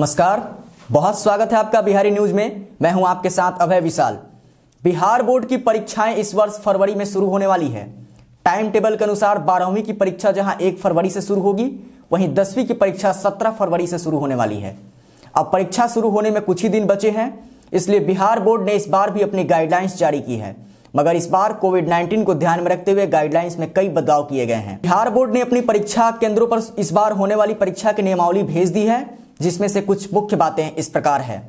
नमस्कार बहुत स्वागत है आपका बिहारी न्यूज में मैं हूं आपके साथ अभय विशाल बिहार बोर्ड की परीक्षाएं इस वर्ष फरवरी में शुरू होने वाली है टाइम टेबल के अनुसार बारहवीं की परीक्षा जहां एक फरवरी से शुरू होगी वहीं दसवीं की परीक्षा सत्रह फरवरी से शुरू होने वाली है अब परीक्षा शुरू होने में कुछ ही दिन बचे हैं इसलिए बिहार बोर्ड ने इस बार भी अपनी गाइडलाइंस जारी की है मगर इस बार कोविड 19 को ध्यान में रखते हुए गाइडलाइंस में कई बदलाव किए गए हैं बिहार बोर्ड ने अपनी परीक्षा केंद्रों पर इस बार होने वाली परीक्षा की नियमावली भेज दी है जिसमें से कुछ मुख्य बातें इस प्रकार है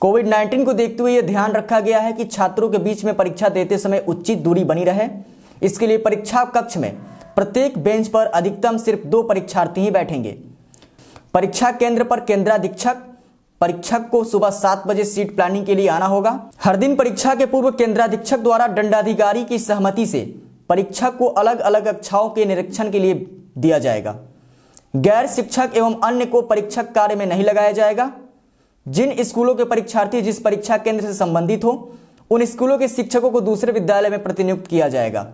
कोविड 19 को देखते हुए यह ध्यान रखा गया है कि छात्रों के बीच में परीक्षा देते समय उचित दूरी बनी रहे इसके लिए परीक्षा कक्ष में प्रत्येक बेंच पर अधिकतम सिर्फ दो परीक्षार्थी ही बैठेंगे परीक्षा केंद्र पर केंद्राधीक्षक परीक्षक को सुबह सात बजे सीट प्लानिंग के लिए आना होगा हर दिन परीक्षा के पूर्व केंद्राधीक्षक द्वारा दंडाधिकारी की सहमति से परीक्षक को अलग अलग कक्षाओं के निरीक्षण के लिए दिया जाएगा गैर शिक्षक एवं अन्य को परीक्षक कार्य में नहीं लगाया जाएगा जिन स्कूलों के परीक्षार्थी जिस परीक्षा केंद्र से संबंधित हो उन स्कूलों के शिक्षकों को दूसरे विद्यालय में प्रतिनियुक्त किया जाएगा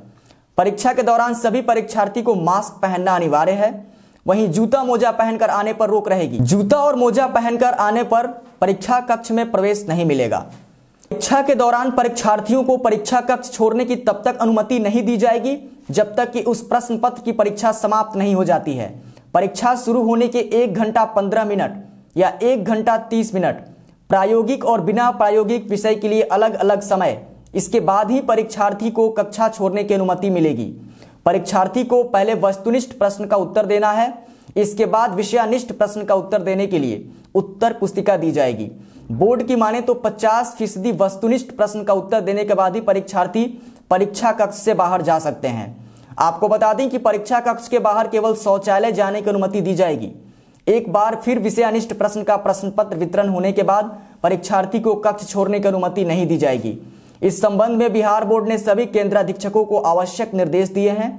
परीक्षा के दौरान सभी परीक्षार्थी को मास्क पहनना अनिवार्य है वहीं जूता मोजा पहनकर आने पर रोक रहेगी जूता और मोजा पहनकर आने पर परीक्षा कक्ष में प्रवेश नहीं मिलेगा परीक्षा के दौरान परीक्षार्थियों को परीक्षा कक्ष छोड़ने की तब तक अनुमति नहीं दी जाएगी जब तक कि उस प्रश्न पत्र की परीक्षा समाप्त नहीं हो जाती है परीक्षा शुरू होने के एक घंटा पंद्रह मिनट या एक घंटा तीस मिनट प्रायोगिक और बिना प्रायोगिक विषय के लिए अलग अलग समय इसके बाद ही परीक्षार्थी को कक्षा छोड़ने की अनुमति मिलेगी परीक्षार्थी को पहले वस्तुनिष्ठ प्रश्न का उत्तर देना है इसके बाद विषयानिष्ठ प्रश्न का उत्तर देने के लिए उत्तर पुस्तिका दी जाएगी बोर्ड की माने तो 50 फीसदी वस्तुनिष्ठ प्रश्न का उत्तर देने के बाद ही परीक्षार्थी परीक्षा कक्ष से बाहर जा सकते हैं आपको बता दें कि परीक्षा कक्ष के बाहर केवल शौचालय जाने की अनुमति दी जाएगी एक बार फिर विषय अनिष्ट प्रश्न का प्रश्न पत्र वितरण होने के बाद परीक्षार्थी को कक्ष छोड़ने की अनुमति नहीं दी जाएगी इस संबंध में बिहार बोर्ड ने सभी केंद्र अधीक्षकों को आवश्यक निर्देश दिए हैं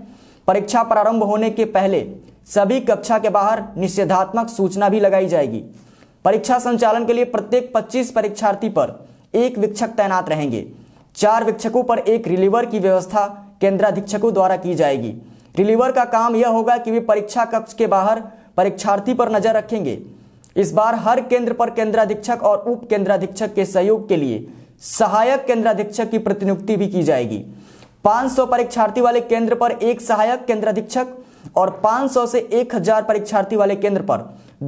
परीक्षा प्रारंभ होने के पहले सभी कक्षा के बाहर निषेधात्मक सूचना भी लगाई जाएगी परीक्षा संचालन के लिए प्रत्येक 25 परीक्षार्थी पर एक विक्षक तैनात रहेंगे चार विक्षकों पर एक रिलीवर की व्यवस्था केंद्राधीक्षकों द्वारा की जाएगी रिलीवर का काम यह होगा कि वे परीक्षा कक्ष के बाहर परीक्षार्थी पर नजर रखेंगे इस बार हर केंद्र पर केंद्राधीक्षक और उप केंद्राधीक्षक के सहयोग के लिए सहायक केंद्राधीक्षक की प्रतिनियुक्ति भी की जाएगी 500 परीक्षार्थी वाले केंद्र पर एक सहायक केंद्राधीक्षक और 500 से 1000 परीक्षार्थी वाले केंद्र पर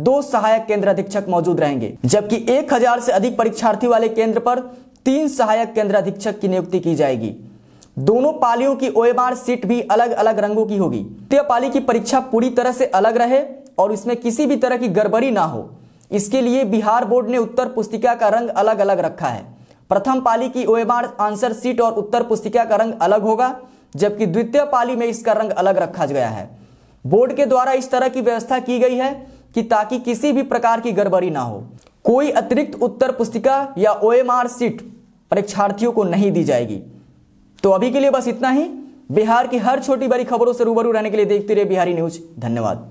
दो सहायक केंद्राधीक्षक मौजूद रहेंगे जबकि 1000 से अधिक परीक्षार्थी वाले केंद्र पर तीन सहायक केंद्राधीक्षक की नियुक्ति की जाएगी दोनों पालियों की ओएमआर सीट भी अलग अलग रंगों की होगी तृतीय पाली की परीक्षा पूरी तरह से अलग रहे और इसमें किसी भी तरह की गड़बड़ी ना हो इसके लिए बिहार बोर्ड ने उत्तर पुस्तिका का रंग अलग अलग रखा है प्रथम पाली की ओएमआर आंसर सीट और उत्तर पुस्तिका का रंग अलग होगा जबकि द्वितीय पाली में इसका रंग अलग रखा गया है बोर्ड के द्वारा इस तरह की व्यवस्था की गई है कि ताकि किसी भी प्रकार की गड़बड़ी ना हो कोई अतिरिक्त उत्तर पुस्तिका या ओएमआर सीट परीक्षार्थियों को नहीं दी जाएगी तो अभी के लिए बस इतना ही बिहार की हर छोटी बड़ी खबरों से रूबरू रहने के लिए देखते रहे बिहारी न्यूज धन्यवाद